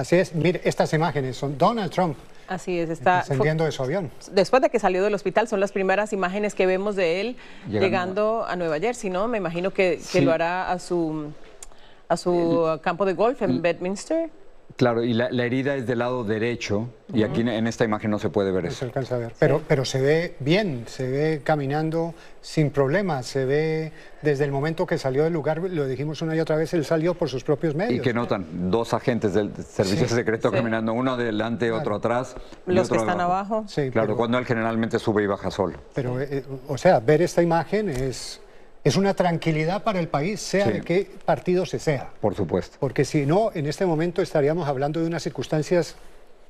Así es, mire, estas imágenes son Donald Trump. Así es, está descendiendo de su avión. Después de que salió del hospital, son las primeras imágenes que vemos de él llegando, a Nueva Jersey, ¿no? Me imagino que, lo hará a su, a su campo de golf en Bedminster. Claro, y la, herida es del lado derecho y aquí en, esta imagen no se puede ver no eso. Se alcanza a ver, pero, pero se ve bien, se ve caminando sin problemas, se ve desde el momento que salió del lugar, lo dijimos una y otra vez, él salió por sus propios medios. Y que notan dos agentes del servicio secreto caminando, uno adelante, otro atrás. Los que están abajo. Sí, claro, cuando él generalmente sube y baja solo. Pero, eh, o sea, ver esta imagen es es una tranquilidad para el país, sea de qué partido se sea. Por supuesto. Porque si no, en este momento estaríamos hablando de unas circunstancias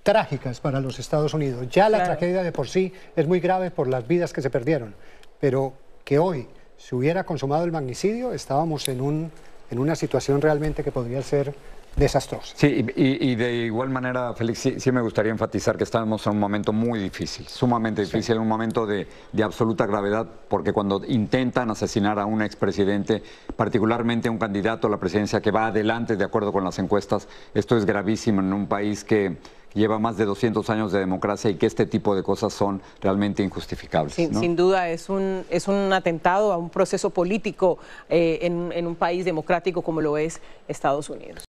trágicas para los Estados Unidos. Ya la tragedia de por sí es muy grave por las vidas que se perdieron, pero que hoy se hubiera consumado el magnicidio, estábamos en, un, en una situación realmente que podría ser Sí, y, de igual manera, Félix, sí, me gustaría enfatizar que estamos en un momento muy difícil, sumamente difícil, un momento de, absoluta gravedad, porque cuando intentan asesinar a un expresidente, particularmente un candidato a la presidencia que va adelante de acuerdo con las encuestas, esto es gravísimo en un país que lleva más de 200 años de democracia y que este tipo de cosas son realmente injustificables. Sin, duda, es un, es un atentado a un proceso político eh, en un país democrático como lo es Estados Unidos.